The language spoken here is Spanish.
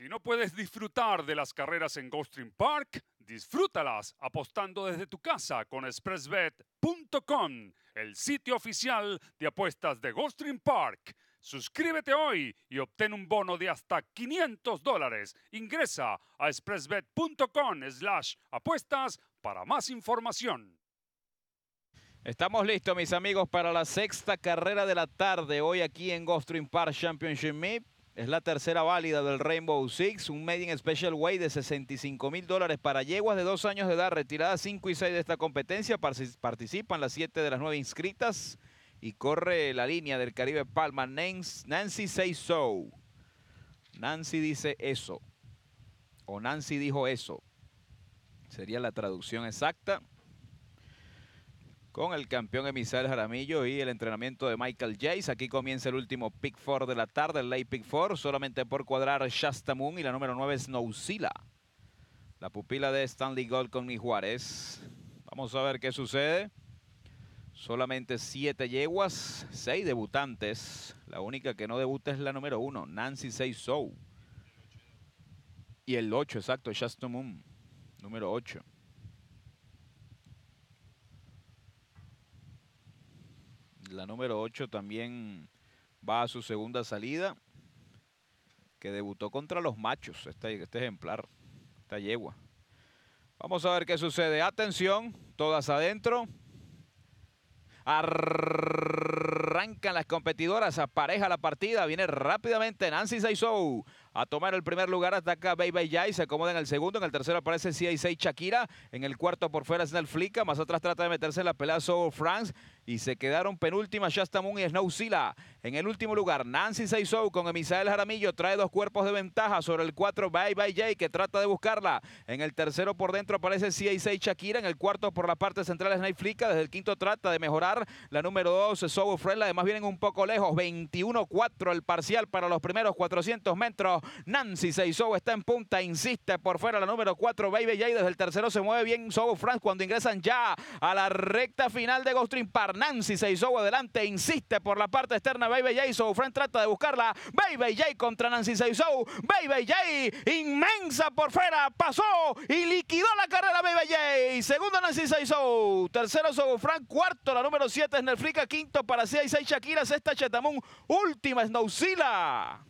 Si no puedes disfrutar de las carreras en Gulfstream Park, disfrútalas apostando desde tu casa con expressbet.com, el sitio oficial de apuestas de Gulfstream Park. Suscríbete hoy y obtén un bono de hasta 500 dólares. Ingresa a expressbet.com slash apuestas para más información. Estamos listos, mis amigos, para la sexta carrera de la tarde, hoy aquí en Gulfstream Park Championship Meet. Es la tercera válida del Rainbow Six, un Made in Special Way de 65 mil dólares para yeguas de dos años de edad, retiradas 5 y 6 de esta competencia. Participan las 7 de las 9 inscritas y corre la línea del Caribe Palma, Nancy so. Nancy dice eso, o Nancy dijo eso. Sería la traducción exacta con el campeón emisal Jaramillo y el entrenamiento de Michael Jace. Aquí comienza el último pick four de la tarde, el late pick four, solamente por cuadrar Shasta Moon y la número 9 es Nousila, la pupila de Stanley Gold y Juárez. Vamos a ver qué sucede. Solamente siete yeguas, seis debutantes. La única que no debuta es la número uno, Nancy Seisou. Y el ocho, exacto, Shasta Moon, número ocho. La número 8 también va a su segunda salida, que debutó contra los machos, este, este, ejemplar, esta yegua. Vamos a ver qué sucede. Atención, todas adentro. Arrancan las competidoras, apareja la partida, viene rápidamente Nancy Saizou a tomar el primer lugar ataca Bay Baby Jai, se acomoda en el segundo, en el tercero aparece CI6 Shakira, en el cuarto por fuera es Flica, más atrás trata de meterse en la pelea Soul France y se quedaron penúltimas Shasta Moon y Sila En el último lugar, Nancy Seisou con Emisael Jaramillo trae dos cuerpos de ventaja sobre el cuatro Bye Bye que trata de buscarla. En el tercero por dentro aparece CI6 Shakira, en el cuarto por la parte central es Flicka, desde el quinto trata de mejorar la número 2 Soul Friend, además vienen un poco lejos, 21-4 el parcial para los primeros 400 metros. Nancy Seizou está en punta, insiste por fuera la número 4, Baby J. Desde el tercero se mueve bien Sobo Frank cuando ingresan ya a la recta final de Ghost para Nancy Seizou adelante, insiste por la parte externa Baby J. Sobo Frank trata de buscarla. Baby J contra Nancy Seizou, Baby J inmensa por fuera, pasó y liquidó la carrera Baby J. Segundo Nancy Seizou, tercero Sobo Frank, cuarto la número 7 Snelfrica, quinto para 6 Shakira, sexta Chetamun, última Snowzilla.